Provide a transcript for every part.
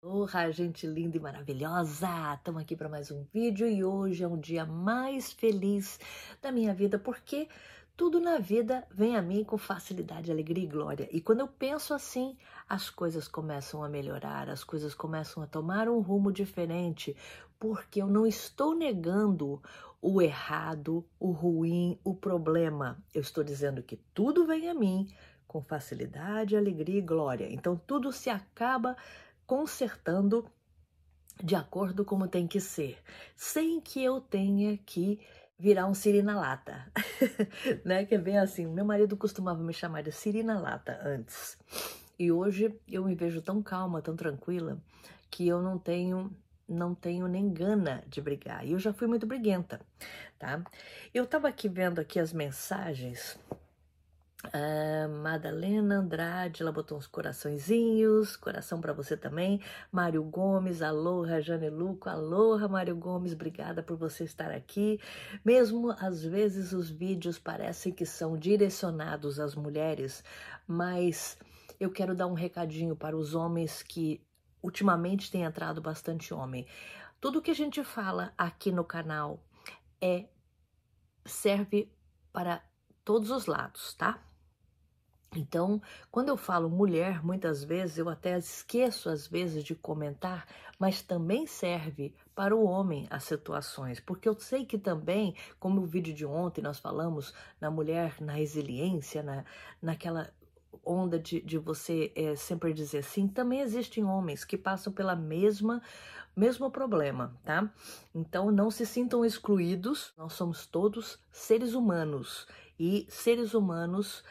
Olá, gente linda e maravilhosa! Estamos aqui para mais um vídeo e hoje é um dia mais feliz da minha vida porque tudo na vida vem a mim com facilidade, alegria e glória. E quando eu penso assim, as coisas começam a melhorar, as coisas começam a tomar um rumo diferente, porque eu não estou negando o errado, o ruim, o problema. Eu estou dizendo que tudo vem a mim com facilidade, alegria e glória. Então tudo se acaba consertando de acordo como tem que ser, sem que eu tenha que virar um Siri na lata, né? Que é bem assim. Meu marido costumava me chamar de Siri na lata antes. E hoje eu me vejo tão calma, tão tranquila, que eu não tenho não tenho nem gana de brigar. E eu já fui muito briguenta, tá? Eu tava aqui vendo aqui as mensagens Uh, Madalena Andrade, ela botou uns coraçõezinhos, coração para você também. Mário Gomes, aloha Janeluco, aloha Mário Gomes, obrigada por você estar aqui. Mesmo às vezes os vídeos parecem que são direcionados às mulheres, mas eu quero dar um recadinho para os homens que ultimamente tem entrado bastante homem. Tudo que a gente fala aqui no canal é serve para todos os lados, tá? Então, quando eu falo mulher, muitas vezes eu até esqueço às vezes de comentar, mas também serve para o homem as situações, porque eu sei que também, como o vídeo de ontem nós falamos na mulher, na resiliência, na, naquela onda de, de você é, sempre dizer assim, também existem homens que passam pela mesma mesmo problema, tá? Então não se sintam excluídos, nós somos todos seres humanos e seres humanos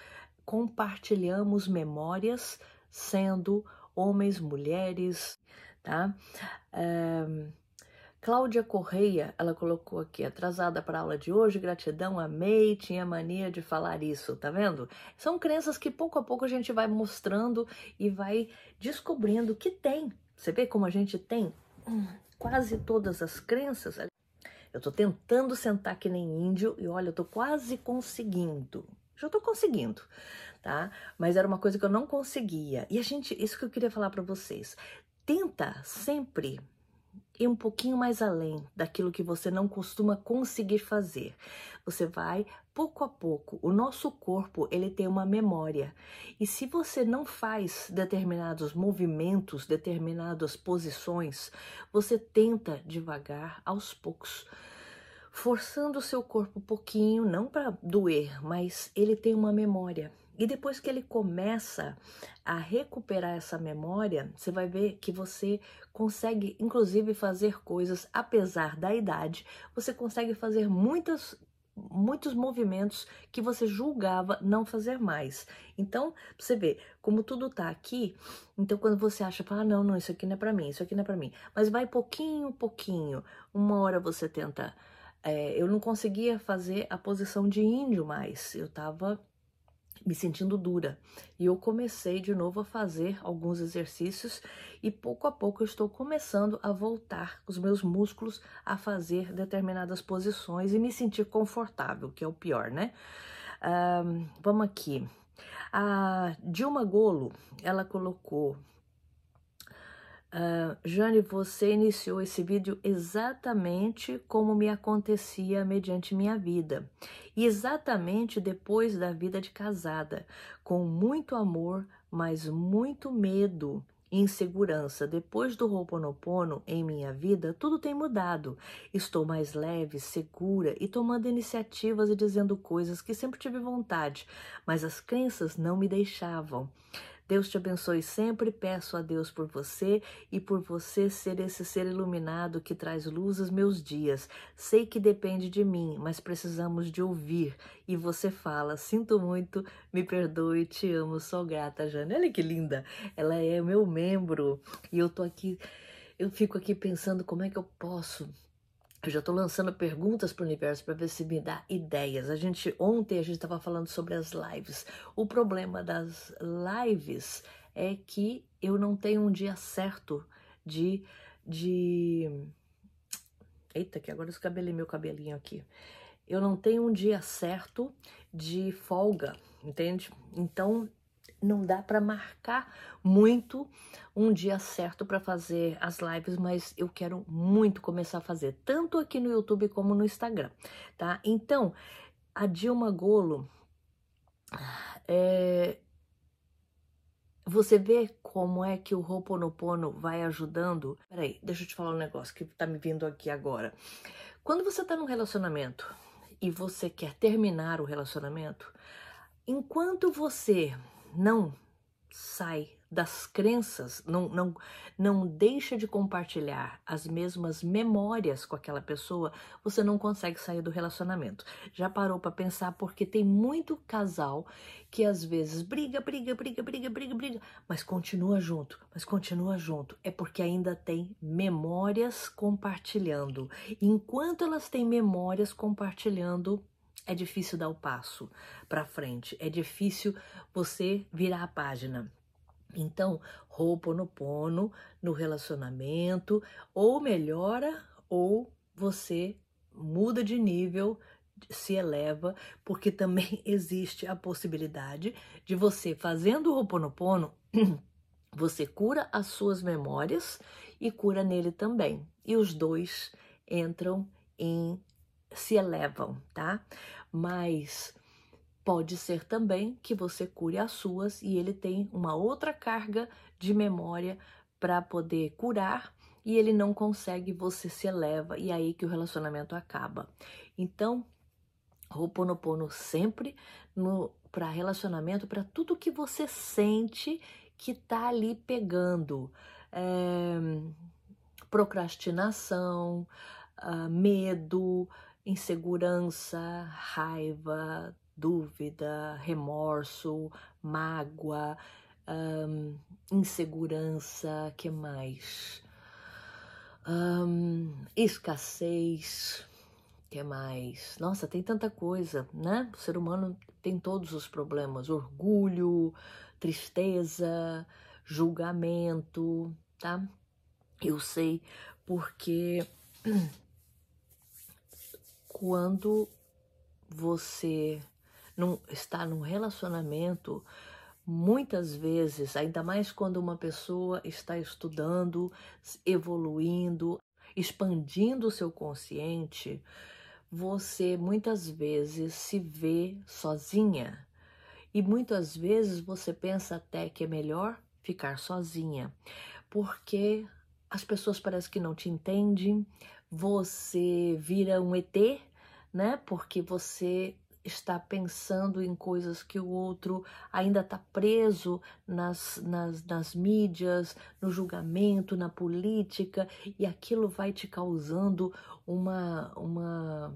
compartilhamos memórias, sendo homens, mulheres, tá? É... Cláudia Correia, ela colocou aqui, atrasada para a aula de hoje, gratidão, amei, tinha mania de falar isso, tá vendo? São crenças que pouco a pouco a gente vai mostrando e vai descobrindo que tem. Você vê como a gente tem quase todas as crenças. Eu tô tentando sentar que nem índio e olha, eu tô quase conseguindo. Já tô conseguindo, tá? Mas era uma coisa que eu não conseguia. E a gente, isso que eu queria falar para vocês. Tenta sempre ir um pouquinho mais além daquilo que você não costuma conseguir fazer. Você vai pouco a pouco. O nosso corpo, ele tem uma memória. E se você não faz determinados movimentos, determinadas posições, você tenta devagar aos poucos forçando o seu corpo um pouquinho, não para doer, mas ele tem uma memória. E depois que ele começa a recuperar essa memória, você vai ver que você consegue, inclusive, fazer coisas, apesar da idade, você consegue fazer muitas muitos movimentos que você julgava não fazer mais. Então, você vê como tudo tá aqui. Então, quando você acha, ah, não, não, isso aqui não é para mim, isso aqui não é para mim, mas vai pouquinho, pouquinho. Uma hora você tenta é, eu não conseguia fazer a posição de índio mais, eu estava me sentindo dura. E eu comecei de novo a fazer alguns exercícios e pouco a pouco eu estou começando a voltar os meus músculos a fazer determinadas posições e me sentir confortável, que é o pior, né? Um, vamos aqui. A Dilma Golo, ela colocou Uh, Jane, você iniciou esse vídeo exatamente como me acontecia mediante minha vida, e exatamente depois da vida de casada, com muito amor, mas muito medo insegurança. Depois do Ho'oponopono em minha vida, tudo tem mudado. Estou mais leve, segura e tomando iniciativas e dizendo coisas que sempre tive vontade, mas as crenças não me deixavam. Deus te abençoe sempre. Peço a Deus por você e por você ser esse ser iluminado que traz luz aos meus dias. Sei que depende de mim, mas precisamos de ouvir. E você fala: Sinto muito, me perdoe, te amo, sou grata, Jane. Olha que linda! Ela é meu membro e eu tô aqui. Eu fico aqui pensando como é que eu posso eu já estou lançando perguntas para o universo para ver se me dá ideias. A gente ontem a gente estava falando sobre as lives. O problema das lives é que eu não tenho um dia certo de de Eita, que agora eu escabelei meu cabelinho aqui. Eu não tenho um dia certo de folga, entende? Então não dá para marcar muito um dia certo para fazer as lives, mas eu quero muito começar a fazer, tanto aqui no YouTube como no Instagram, tá? Então, a Dilma Golo, é, você vê como é que o Ho'oponopono vai ajudando? Peraí, deixa eu te falar um negócio que tá me vindo aqui agora. Quando você tá num relacionamento e você quer terminar o relacionamento, enquanto você não sai das crenças, não, não, não deixa de compartilhar as mesmas memórias com aquela pessoa, você não consegue sair do relacionamento. Já parou para pensar porque tem muito casal que às vezes briga, briga, briga, briga, briga, briga, mas continua junto, mas continua junto. É porque ainda tem memórias compartilhando. Enquanto elas têm memórias compartilhando, é difícil dar o passo para frente, é difícil você virar a página. Então, roupa no relacionamento, ou melhora, ou você muda de nível, se eleva, porque também existe a possibilidade de você fazendo o pono, você cura as suas memórias e cura nele também. E os dois entram em se elevam, tá? Mas pode ser também que você cure as suas e ele tem uma outra carga de memória para poder curar e ele não consegue, você se eleva e é aí que o relacionamento acaba. Então, Ho'oponopono sempre no para relacionamento, para tudo que você sente que tá ali pegando. É, procrastinação, ah, medo, insegurança, raiva, dúvida, remorso, mágoa, hum, insegurança, que mais? Hum, escassez, que mais? Nossa, tem tanta coisa, né? O ser humano tem todos os problemas: orgulho, tristeza, julgamento, tá? Eu sei porque quando você não está num relacionamento, muitas vezes, ainda mais quando uma pessoa está estudando, evoluindo, expandindo o seu consciente, você muitas vezes se vê sozinha. E muitas vezes você pensa até que é melhor ficar sozinha, porque as pessoas parecem que não te entendem, você vira um ET, né? Porque você está pensando em coisas que o outro ainda está preso nas, nas, nas mídias, no julgamento, na política, e aquilo vai te causando uma, uma,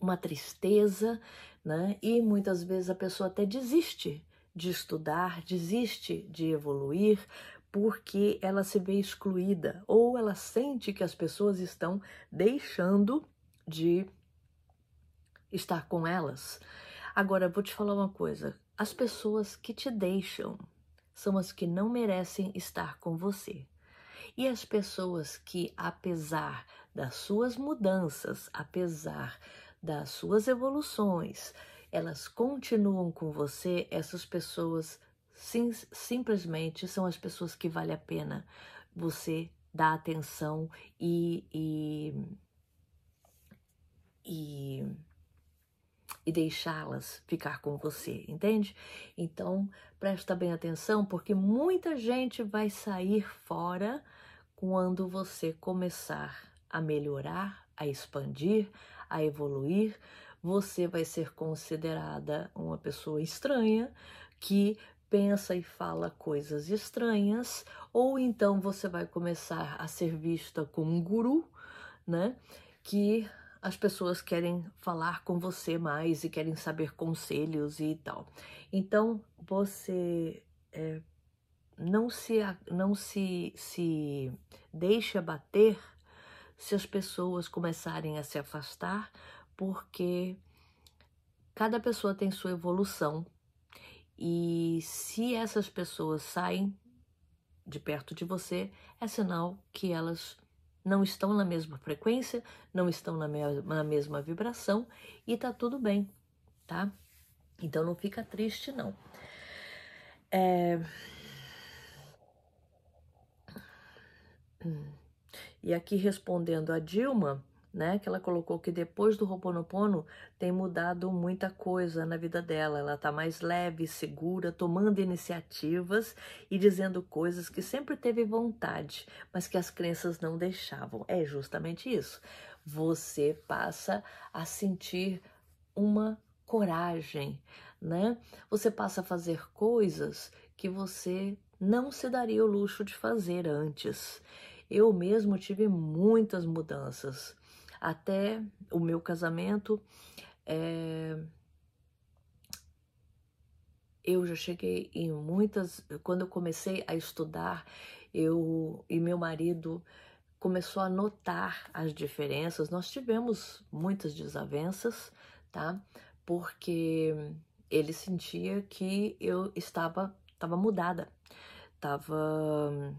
uma tristeza, né? E muitas vezes a pessoa até desiste de estudar, desiste de evoluir, porque ela se vê excluída ou ela sente que as pessoas estão deixando de estar com elas. Agora, vou te falar uma coisa: as pessoas que te deixam são as que não merecem estar com você. E as pessoas que, apesar das suas mudanças, apesar das suas evoluções, elas continuam com você, essas pessoas Sim, simplesmente são as pessoas que vale a pena você dar atenção e, e, e, e deixá-las ficar com você, entende? Então presta bem atenção porque muita gente vai sair fora quando você começar a melhorar, a expandir, a evoluir, você vai ser considerada uma pessoa estranha que pensa e fala coisas estranhas, ou então você vai começar a ser vista como um guru, né? Que as pessoas querem falar com você mais e querem saber conselhos e tal. Então você é, não se não se, se deixa bater se as pessoas começarem a se afastar, porque cada pessoa tem sua evolução e se essas pessoas saem de perto de você, é sinal que elas não estão na mesma frequência, não estão na, me na mesma vibração e tá tudo bem, tá? Então não fica triste, não. É... Hum. E aqui respondendo a Dilma, né? Que ela colocou que depois do Roponopono tem mudado muita coisa na vida dela. Ela tá mais leve, segura, tomando iniciativas e dizendo coisas que sempre teve vontade, mas que as crenças não deixavam. É justamente isso. Você passa a sentir uma coragem, né? Você passa a fazer coisas que você não se daria o luxo de fazer antes. Eu mesmo tive muitas mudanças até o meu casamento, é, eu já cheguei em muitas. Quando eu comecei a estudar, eu e meu marido começou a notar as diferenças. Nós tivemos muitas desavenças, tá? Porque ele sentia que eu estava estava mudada, estava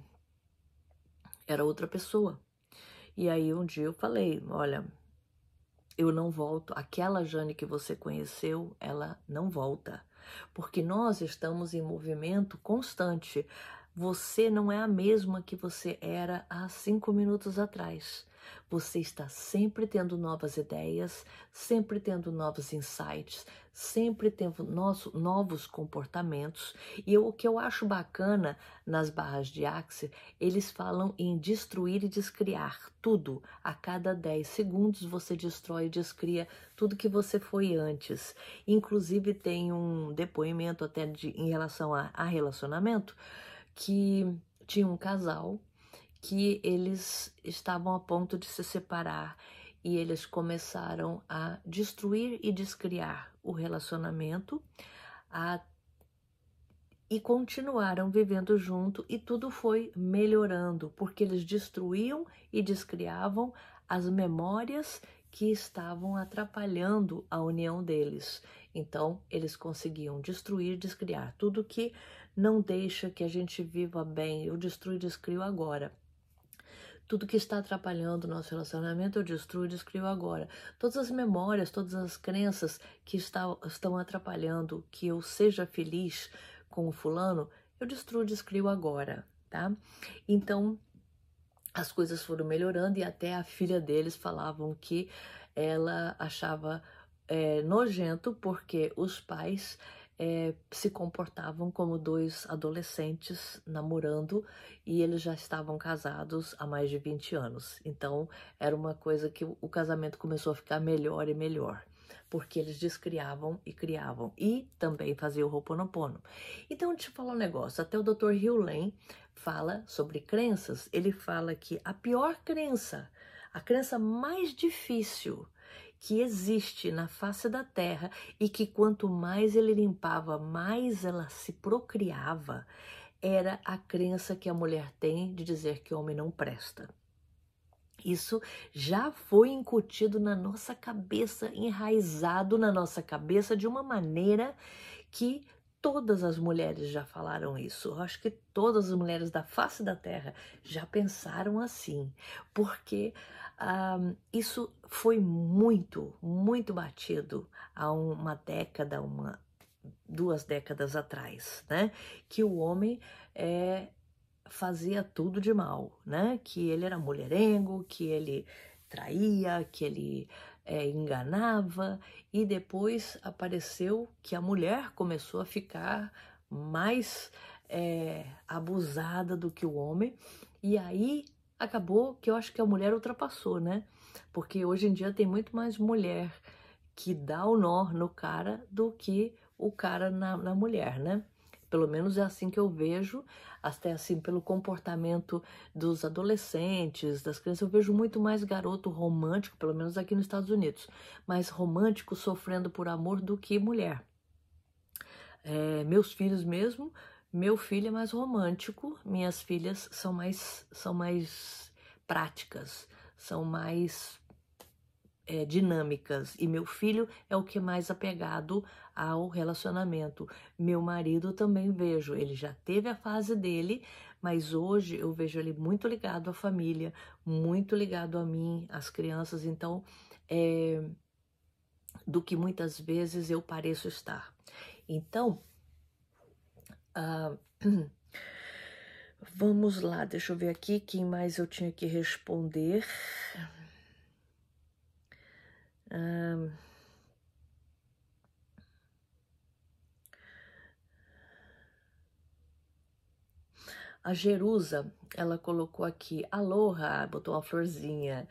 era outra pessoa, e aí um dia eu falei, olha, eu não volto, aquela Jane que você conheceu, ela não volta, porque nós estamos em movimento constante. Você não é a mesma que você era há cinco minutos atrás. Você está sempre tendo novas ideias, sempre tendo novos insights, sempre tendo novos comportamentos. E eu, o que eu acho bacana nas barras de Axe, eles falam em destruir e descriar tudo. A cada 10 segundos você destrói e descria tudo que você foi antes. Inclusive tem um depoimento até de, em relação a, a relacionamento que tinha um casal que eles estavam a ponto de se separar e eles começaram a destruir e descriar o relacionamento a, e continuaram vivendo junto e tudo foi melhorando porque eles destruíam e descriavam as memórias que estavam atrapalhando a união deles. Então, eles conseguiam destruir, descriar tudo que não deixa que a gente viva bem. Eu destruo e descrio agora. Tudo que está atrapalhando o nosso relacionamento eu destruo e descrio agora. Todas as memórias, todas as crenças que está, estão atrapalhando que eu seja feliz com o fulano, eu destruo e descrio agora, tá? Então, as coisas foram melhorando e até a filha deles falavam que ela achava é, nojento porque os pais é, se comportavam como dois adolescentes namorando e eles já estavam casados há mais de 20 anos. Então era uma coisa que o casamento começou a ficar melhor e melhor porque eles descriavam e criavam e também faziam o Ho'oponopono. Então, deixa eu falar um negócio, até o Dr. Hugh fala sobre crenças, ele fala que a pior crença, a crença mais difícil que existe na face da terra e que quanto mais ele limpava, mais ela se procriava, era a crença que a mulher tem de dizer que o homem não presta. Isso já foi incutido na nossa cabeça, enraizado na nossa cabeça de uma maneira que todas as mulheres já falaram isso. Eu acho que todas as mulheres da face da terra já pensaram assim, porque um, isso foi muito, muito batido há uma década, uma, duas décadas atrás, né? Que o homem é, fazia tudo de mal, né? Que ele era mulherengo, que ele traía, que ele é, enganava e depois apareceu que a mulher começou a ficar mais é, abusada do que o homem e aí Acabou que eu acho que a mulher ultrapassou, né? Porque hoje em dia tem muito mais mulher que dá o nó no cara do que o cara na, na mulher, né? Pelo menos é assim que eu vejo, até assim pelo comportamento dos adolescentes, das crianças. Eu vejo muito mais garoto romântico, pelo menos aqui nos Estados Unidos, mais romântico sofrendo por amor do que mulher. É, meus filhos mesmo, meu filho é mais romântico, minhas filhas são mais, são mais práticas, são mais é, dinâmicas. E meu filho é o que é mais apegado ao relacionamento. Meu marido também vejo, ele já teve a fase dele, mas hoje eu vejo ele muito ligado à família, muito ligado a mim, às crianças. Então, é do que muitas vezes eu pareço estar. Então, ah, vamos lá, deixa eu ver aqui quem mais eu tinha que responder. Ah, a Jerusa, ela colocou aqui, aloha, botou uma florzinha.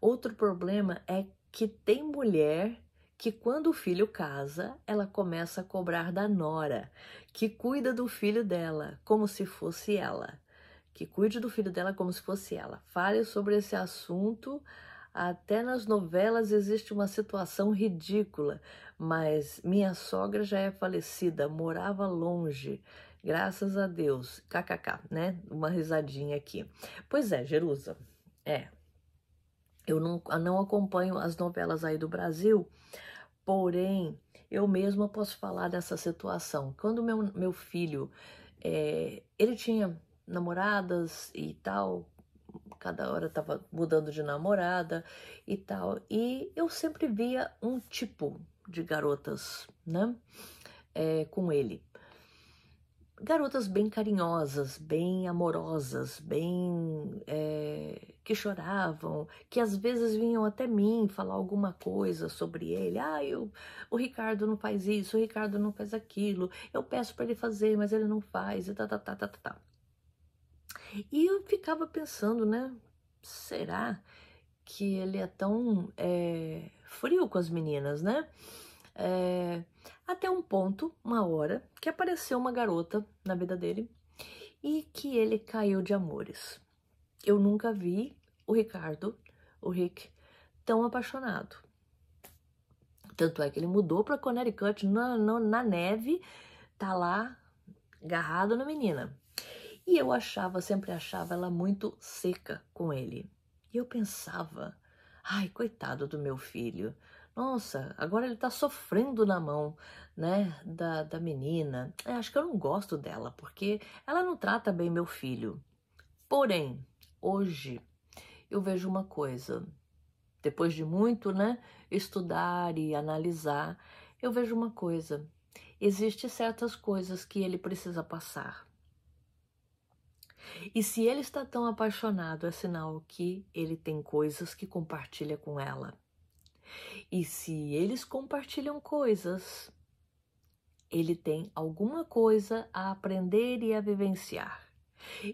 Outro problema é que tem mulher que quando o filho casa, ela começa a cobrar da nora, que cuida do filho dela como se fosse ela, que cuide do filho dela como se fosse ela. Fale sobre esse assunto. Até nas novelas existe uma situação ridícula, mas minha sogra já é falecida, morava longe. Graças a Deus. KKK, né? Uma risadinha aqui. Pois é, Jerusa. É, eu não, ah, não acompanho as novelas aí do Brasil, porém eu mesma posso falar dessa situação. Quando meu, meu filho, é, ele tinha namoradas e tal, cada hora estava mudando de namorada e tal, e eu sempre via um tipo de garotas, né, é, com ele garotas bem carinhosas, bem amorosas, bem é, que choravam, que às vezes vinham até mim falar alguma coisa sobre ele. Ah, eu, o Ricardo não faz isso, o Ricardo não faz aquilo. Eu peço para ele fazer, mas ele não faz. E tá, tá, tá, tá, tá. E eu ficava pensando, né? Será que ele é tão é, frio com as meninas, né? É, até um ponto, uma hora, que apareceu uma garota na vida dele e que ele caiu de amores. Eu nunca vi o Ricardo, o Rick, tão apaixonado. Tanto é que ele mudou para Connecticut na, na, na neve, tá lá agarrado na menina. E eu achava, sempre achava ela muito seca com ele. E eu pensava, ai, coitado do meu filho, nossa, agora ele tá sofrendo na mão, né, da, da menina. É, acho que eu não gosto dela, porque ela não trata bem meu filho. Porém, hoje eu vejo uma coisa. Depois de muito, né, estudar e analisar, eu vejo uma coisa. Existem certas coisas que ele precisa passar. E se ele está tão apaixonado, é sinal que ele tem coisas que compartilha com ela. E se eles compartilham coisas, ele tem alguma coisa a aprender e a vivenciar.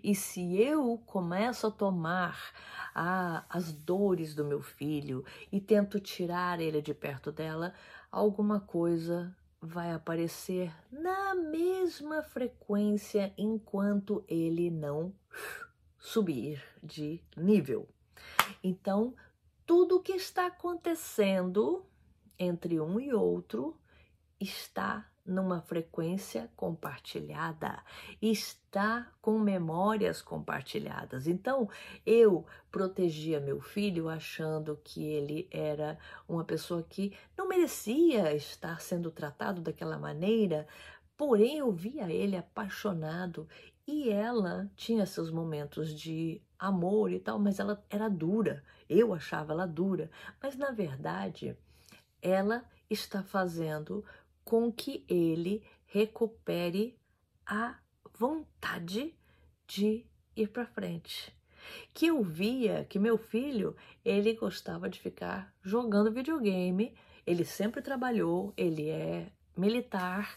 E se eu começo a tomar a, as dores do meu filho e tento tirar ele de perto dela, alguma coisa vai aparecer na mesma frequência enquanto ele não subir de nível. Então, tudo o que está acontecendo entre um e outro está numa frequência compartilhada, está com memórias compartilhadas. Então, eu protegia meu filho achando que ele era uma pessoa que não merecia estar sendo tratado daquela maneira, porém eu via ele apaixonado e ela tinha seus momentos de amor e tal, mas ela era dura. Eu achava ela dura, mas na verdade ela está fazendo com que ele recupere a vontade de ir para frente. Que eu via que meu filho, ele gostava de ficar jogando videogame, ele sempre trabalhou, ele é militar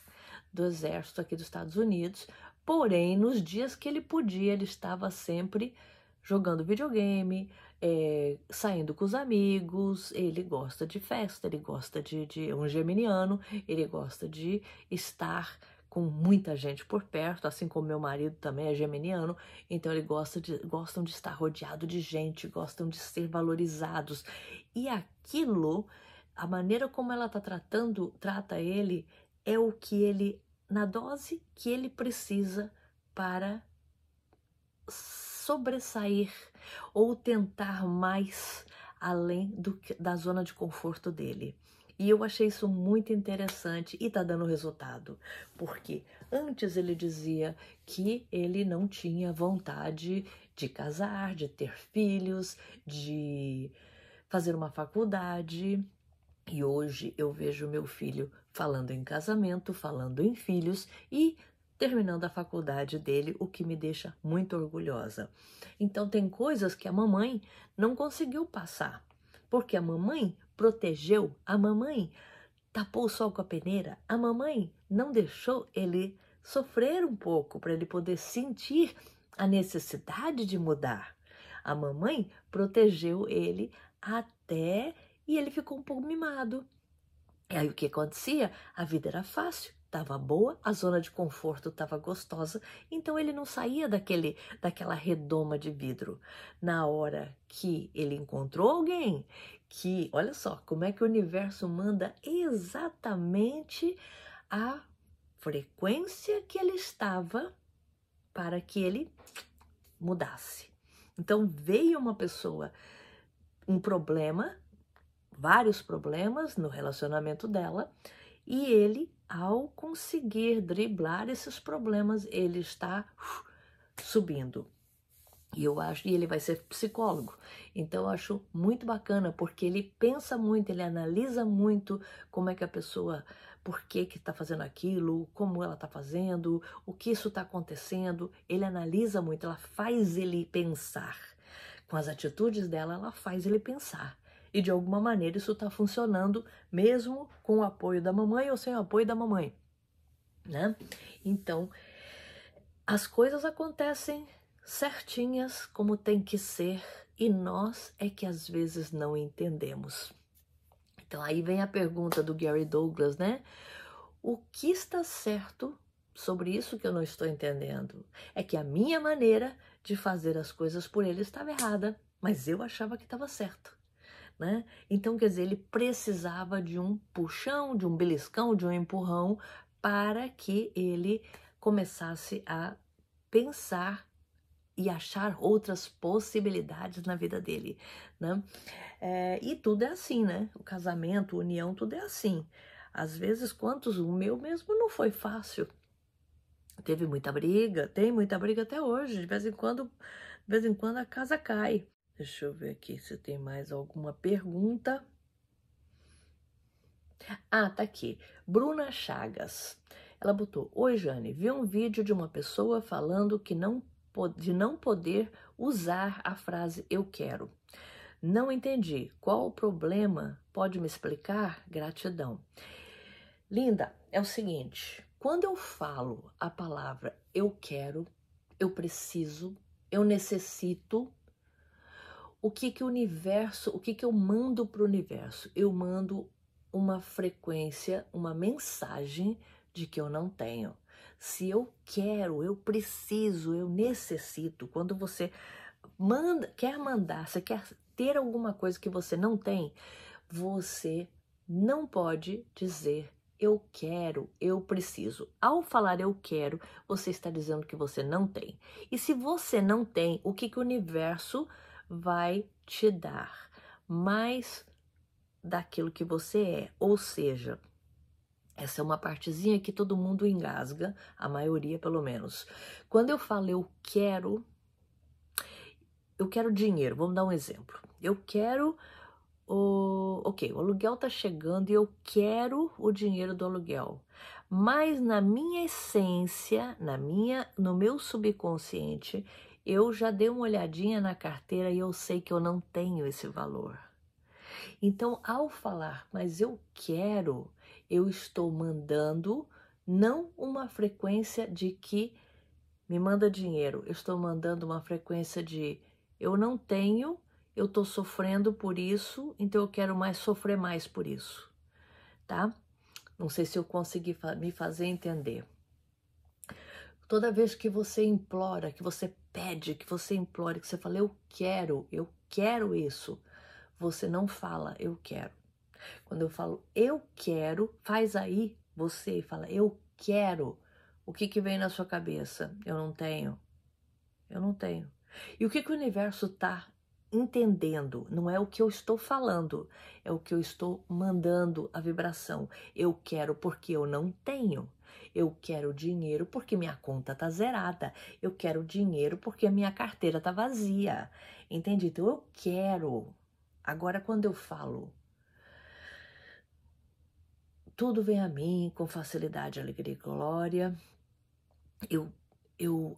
do exército aqui dos Estados Unidos, porém nos dias que ele podia, ele estava sempre jogando videogame, é, saindo com os amigos, ele gosta de festa, ele gosta de, de um geminiano, ele gosta de estar com muita gente por perto, assim como meu marido também é geminiano, então ele gosta de gostam de estar rodeado de gente, gostam de ser valorizados. E aquilo, a maneira como ela está tratando, trata ele é o que ele na dose que ele precisa para sobressair ou tentar mais além do, da zona de conforto dele. E eu achei isso muito interessante e tá dando resultado, porque antes ele dizia que ele não tinha vontade de casar, de ter filhos, de fazer uma faculdade. E hoje eu vejo meu filho falando em casamento, falando em filhos e terminando a faculdade dele, o que me deixa muito orgulhosa. Então, tem coisas que a mamãe não conseguiu passar, porque a mamãe protegeu, a mamãe tapou o sol com a peneira, a mamãe não deixou ele sofrer um pouco para ele poder sentir a necessidade de mudar. A mamãe protegeu ele até e ele ficou um pouco mimado. E aí o que acontecia? A vida era fácil estava boa, a zona de conforto estava gostosa, então ele não saía daquele, daquela redoma de vidro. Na hora que ele encontrou alguém que, olha só, como é que o universo manda exatamente a frequência que ele estava para que ele mudasse. Então veio uma pessoa, um problema, vários problemas no relacionamento dela, e ele, ao conseguir driblar esses problemas, ele está subindo. E eu acho, e ele vai ser psicólogo. Então eu acho muito bacana porque ele pensa muito, ele analisa muito como é que a pessoa, por que que tá fazendo aquilo, como ela tá fazendo, o que isso tá acontecendo. Ele analisa muito, ela faz ele pensar. Com as atitudes dela, ela faz ele pensar. E de alguma maneira isso está funcionando, mesmo com o apoio da mamãe ou sem o apoio da mamãe. Né? Então, as coisas acontecem certinhas como tem que ser e nós é que às vezes não entendemos. Então aí vem a pergunta do Gary Douglas, né? O que está certo sobre isso que eu não estou entendendo? É que a minha maneira de fazer as coisas por ele estava errada, mas eu achava que estava certo né? Então, quer dizer, ele precisava de um puxão, de um beliscão, de um empurrão para que ele começasse a pensar e achar outras possibilidades na vida dele, né? É, e tudo é assim, né? O casamento, a união, tudo é assim. Às vezes, quantos o meu mesmo não foi fácil. Teve muita briga, tem muita briga até hoje. De vez em quando, de vez em quando a casa cai. Deixa eu ver aqui se tem mais alguma pergunta. Ah, tá aqui. Bruna Chagas. Ela botou: Oi, Jane, vi um vídeo de uma pessoa falando que não de não poder usar a frase eu quero. Não entendi. Qual o problema? Pode me explicar? Gratidão. Linda, é o seguinte: quando eu falo a palavra eu quero, eu preciso, eu necessito, o que que o universo, o que que eu mando para o universo? Eu mando uma frequência, uma mensagem de que eu não tenho. Se eu quero, eu preciso, eu necessito. Quando você manda, quer mandar, você quer ter alguma coisa que você não tem, você não pode dizer eu quero, eu preciso. Ao falar eu quero, você está dizendo que você não tem. E se você não tem, o que, que o universo vai te dar mais daquilo que você é, ou seja, essa é uma partezinha que todo mundo engasga, a maioria pelo menos. Quando eu falo eu quero, eu quero dinheiro, vamos dar um exemplo. Eu quero o, ok, o aluguel tá chegando e eu quero o dinheiro do aluguel. Mas na minha essência, na minha, no meu subconsciente, eu já dei uma olhadinha na carteira e eu sei que eu não tenho esse valor. Então, ao falar, mas eu quero, eu estou mandando não uma frequência de que me manda dinheiro, eu estou mandando uma frequência de eu não tenho, eu estou sofrendo por isso, então eu quero mais sofrer mais por isso, tá? Não sei se eu consegui me fazer entender. Toda vez que você implora, que você pede, que você implore, que você fala, eu quero, eu quero isso. Você não fala, eu quero. Quando eu falo, eu quero, faz aí você fala, eu quero. O que, que vem na sua cabeça? Eu não tenho. Eu não tenho. E o que, que o universo está entendendo? Não é o que eu estou falando, é o que eu estou mandando a vibração. Eu quero porque eu não tenho. Eu quero dinheiro porque minha conta tá zerada. Eu quero dinheiro porque a minha carteira tá vazia. Entende? Então eu quero. Agora quando eu falo tudo vem a mim com facilidade, alegria e glória. Eu eu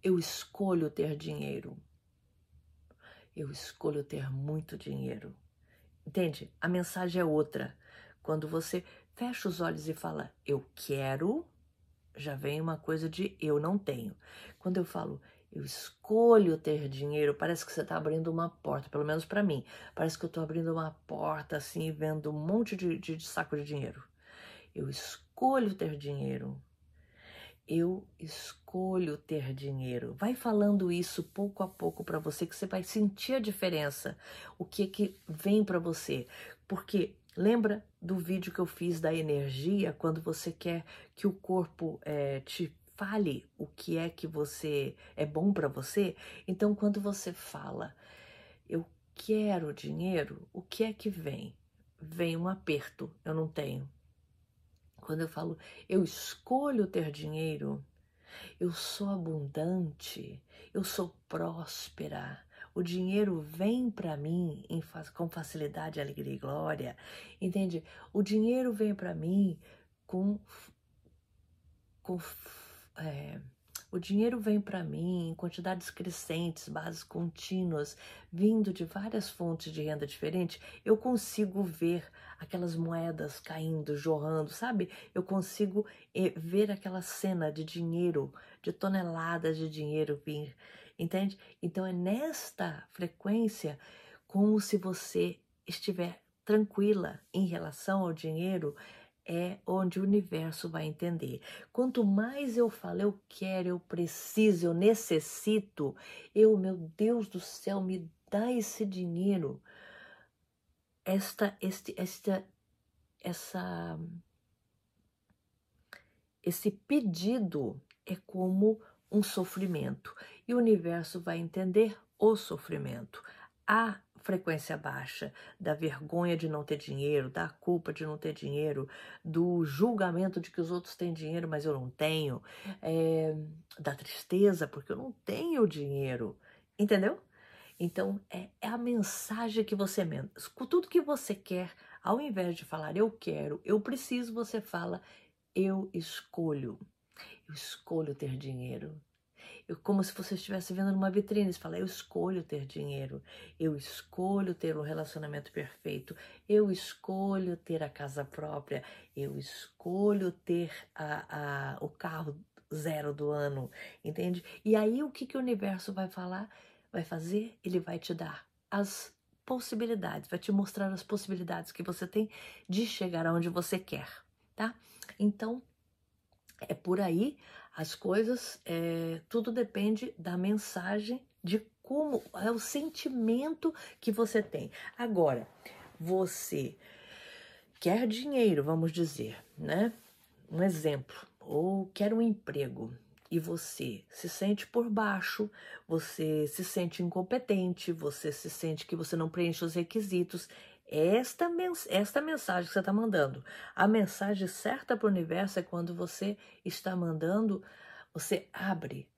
eu escolho ter dinheiro. Eu escolho ter muito dinheiro. Entende? A mensagem é outra. Quando você fecha os olhos e fala eu quero, já vem uma coisa de eu não tenho. Quando eu falo eu escolho ter dinheiro, parece que você está abrindo uma porta, pelo menos para mim. Parece que eu estou abrindo uma porta assim, vendo um monte de, de, de saco de dinheiro. Eu escolho ter dinheiro. Eu escolho ter dinheiro. Vai falando isso pouco a pouco para você que você vai sentir a diferença. O que é que vem para você? Porque Lembra do vídeo que eu fiz da energia, quando você quer que o corpo é, te fale o que é que você é bom para você? Então, quando você fala, eu quero dinheiro, o que é que vem? Vem um aperto, eu não tenho. Quando eu falo, eu escolho ter dinheiro, eu sou abundante, eu sou próspera, o dinheiro vem para mim com facilidade, alegria e glória. Entende? O dinheiro vem para mim com. com é, o dinheiro vem para mim em quantidades crescentes, bases contínuas, vindo de várias fontes de renda diferentes. Eu consigo ver aquelas moedas caindo, jorrando, sabe? Eu consigo eh, ver aquela cena de dinheiro, de toneladas de dinheiro vir entende? Então é nesta frequência como se você estiver tranquila em relação ao dinheiro, é onde o universo vai entender. Quanto mais eu falo, eu quero, eu preciso, eu necessito, eu, meu Deus do céu, me dá esse dinheiro. Esta, este, esta, essa, esse pedido é como um sofrimento e o universo vai entender o sofrimento, a frequência baixa da vergonha de não ter dinheiro, da culpa de não ter dinheiro, do julgamento de que os outros têm dinheiro, mas eu não tenho, é, da tristeza porque eu não tenho dinheiro, entendeu? Então é, é a mensagem que você manda. Tudo que você quer, ao invés de falar eu quero, eu preciso, você fala eu escolho. Eu escolho ter dinheiro. Eu, como se você estivesse vendo numa vitrine, você fala, eu escolho ter dinheiro, eu escolho ter um relacionamento perfeito, eu escolho ter a casa própria, eu escolho ter a, a, o carro zero do ano, entende? E aí o que, que o universo vai falar, vai fazer? Ele vai te dar as possibilidades, vai te mostrar as possibilidades que você tem de chegar aonde você quer, tá? Então, é por aí as coisas, é, tudo depende da mensagem, de como é o sentimento que você tem. Agora, você quer dinheiro, vamos dizer, né? Um exemplo, ou quer um emprego e você se sente por baixo, você se sente incompetente, você se sente que você não preenche os requisitos. Esta, esta mensagem que você está mandando. A mensagem certa para o universo é quando você está mandando, você abre.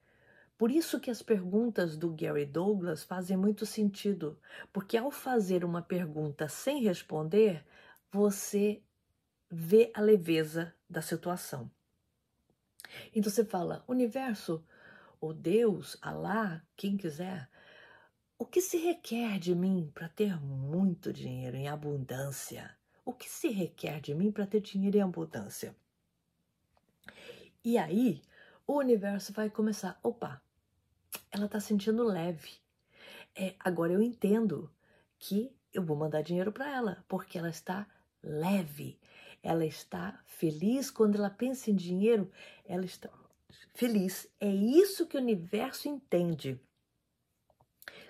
Por isso que as perguntas do Gary Douglas fazem muito sentido, porque ao fazer uma pergunta sem responder, você vê a leveza da situação. Então você fala, universo, ou Deus, Alá, quem quiser, o que se requer de mim para ter muito dinheiro em abundância? O que se requer de mim para ter dinheiro em abundância? E aí, o universo vai começar, opa, ela está sentindo leve. É, agora eu entendo que eu vou mandar dinheiro para ela, porque ela está leve. Ela está feliz quando ela pensa em dinheiro, ela está feliz. É isso que o universo entende.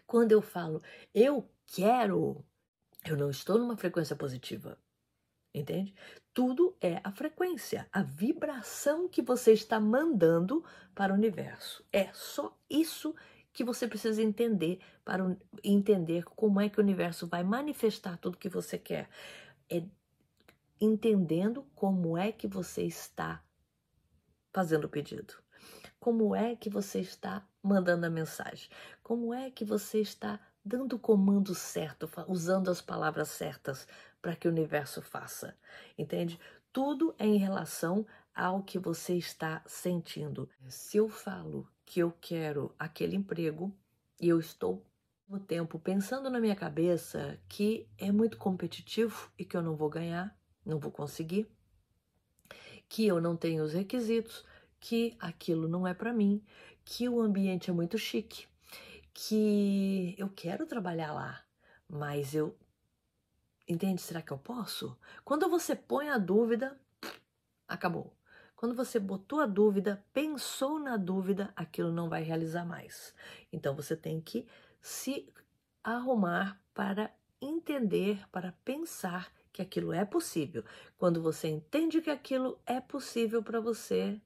Quando eu falo eu quero, eu não estou numa frequência positiva. Entende? Tudo é a frequência, a vibração que você está mandando para o universo. É só isso que você precisa entender para entender como é que o universo vai manifestar tudo que você quer. É entendendo como é que você está fazendo o pedido. Como é que você está mandando a mensagem? Como é que você está dando o comando certo, usando as palavras certas para que o universo faça? Entende? Tudo é em relação ao que você está sentindo. Se eu falo que eu quero aquele emprego e eu estou no tempo pensando na minha cabeça que é muito competitivo e que eu não vou ganhar, não vou conseguir, que eu não tenho os requisitos, que aquilo não é para mim, que o ambiente é muito chique, que eu quero trabalhar lá, mas eu. Entende? Será que eu posso? Quando você põe a dúvida, acabou. Quando você botou a dúvida, pensou na dúvida, aquilo não vai realizar mais. Então você tem que se arrumar para entender, para pensar que aquilo é possível. Quando você entende que aquilo é possível para você,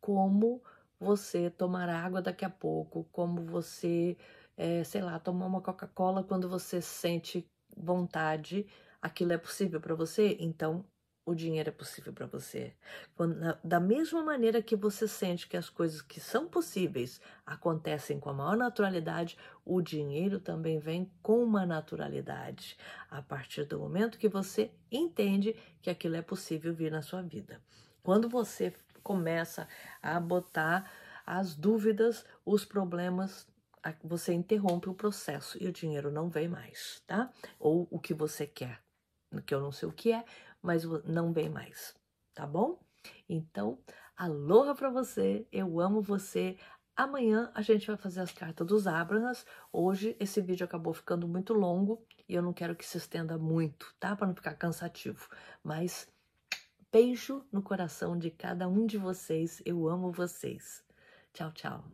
como você tomar água daqui a pouco, como você, é, sei lá, tomar uma Coca-Cola quando você sente vontade, aquilo é possível para você, então o dinheiro é possível para você. Quando, na, da mesma maneira que você sente que as coisas que são possíveis acontecem com a maior naturalidade, o dinheiro também vem com uma naturalidade, a partir do momento que você entende que aquilo é possível vir na sua vida. Quando você começa a botar as dúvidas, os problemas, você interrompe o processo e o dinheiro não vem mais, tá? Ou o que você quer, que eu não sei o que é, mas não vem mais, tá bom? Então, aloha para você, eu amo você. Amanhã a gente vai fazer as cartas dos Ábranas. Hoje esse vídeo acabou ficando muito longo e eu não quero que se estenda muito, tá? Para não ficar cansativo. Mas beijo no coração de cada um de vocês. Eu amo vocês. Tchau, tchau.